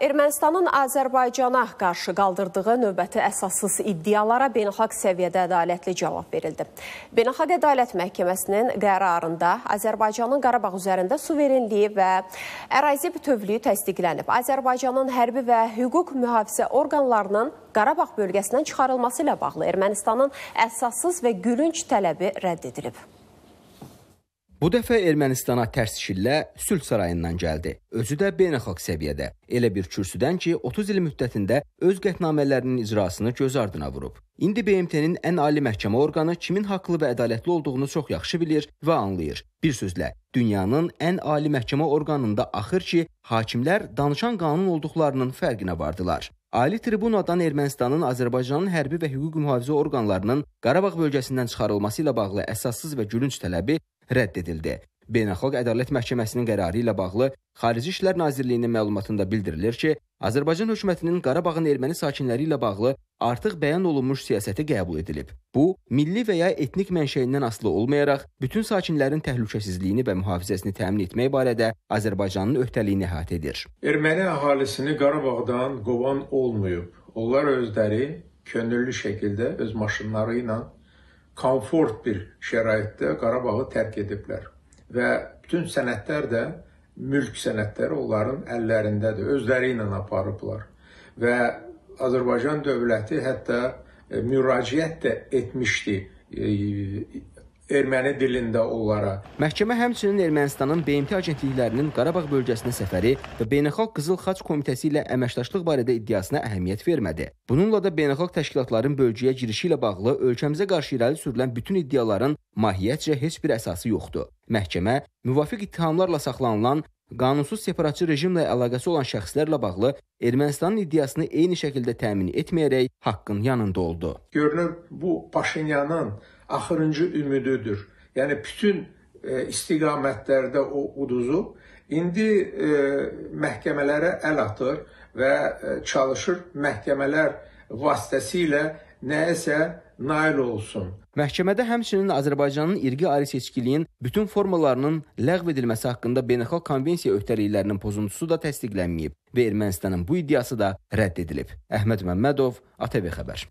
Ermənistanın Azərbaycana qarşı qaldırdığı növbəti əsasız iddialara beynəlxalq səviyyədə ədalətli cavab verildi. Beynəlxalq Ədalət Məhkəməsinin qərarında Azərbaycanın Qarabağ üzərində suverenliyi və ərazi bütövlüyü təsdiqlənib. Azərbaycanın hərbi və hüquq mühafizə orqanlarının Qarabağ bölgəsindən çıxarılması ilə bağlı Ermənistanın əsassız və gülünc tələbi rədd edilib. Bu dəfə Ermənistana tərs şillə sülh sarayından gəldi. Özü də beynəlxalq səviyyədə. Elə bir kürsüdən ki, 30 il müddətində öz qətnamələrinin icrasını göz ardına vurub. İndi BMT-nin ən ali məhkəmə orqanı kimin haqlı və ədalətli olduğunu çox yaxşı bilir və anlayır. Bir sözlə, dünyanın ən ali məhkəmə orqanında axır ki, hakimlər danışan qanun olduqlarının fərqinə vardılar. Ali tribunadan Ermənistanın Azərbaycanın hərbi və hüquq mühafizə orqanlarının Qarabağ bölgəsindən çıxarılması ilə bağlı əsassız və gülünc tələbi rədd edildi. Beynəlxalq Ədalət Məhkəməsinin qərarı ilə bağlı Xarici İşlər Nazirliyinin məlumatında bildirilir ki, Azərbaycan hökumətinin Qarabağın erməni sakinləri ilə bağlı artıq bəyan olunmuş siyasəti qəbul edilib. Bu, milli və ya etnik mənşəyindən asılı olmayaraq bütün sakinlərin təhlükəsizliyini və mühafizəsini təmin etmək barədə Azərbaycanın öhdəliyini əhatə edir. Erməni əhalisini Qarabağdan qovan olmayıb. Onlar özləri könüllü şəkildə öz maşınları ilə komfort bir şəraitdə Qarabağı tərk ediblər və bütün sənədlər də mülk sənədləri onların əllərindədir. Özləri ilə aparıblar. Və Azərbaycan dövləti hətta müraciət də etmişdi e, erməni dilində onlara. Məhkəmə həmçinin Ermənistanın BMT agentliklərinin Qarabağ bölgəsinə səfəri və Beynəlxalq Qızıl Xaç Komitəsi ilə əməkdaşlıq barədə iddiasına əhəmiyyət vermədi. Bununla da beynəlxalq təşkilatların bölgəyə girişi ilə bağlı ölkəmizə qarşı irəli sürülən bütün iddiaların mahiyyətcə heç bir əsası yoxdur. Məhkəmə müvafiq ittihamlarla saxlanılan Qanunsuz separatçı rejimlə əlaqəsi olan şəxslərlə bağlı Ermənistanın iddiasını eyni şəkildə təmin etməyərək haqqın yanında oldu. Görünür bu Paşinyanın axırıncı ümidüdür. Yəni bütün e, istiqamətlərdə o uduzub indi e, məhkəmələrə əl atır və e, çalışır məhkəmələr vasitəsilə nəyəsə nail olsun. Məhkəmədə həmçinin Azərbaycanın irqi ayrı seçkiliyin bütün formalarının ləğv edilməsi haqqında beynəlxalq konvensiya öhdəliklərinin pozuntusu da təsdiqlənməyib və Ermənistanın bu iddiası da rədd edilib. Əhməd Məmmədov, ATV xəbər.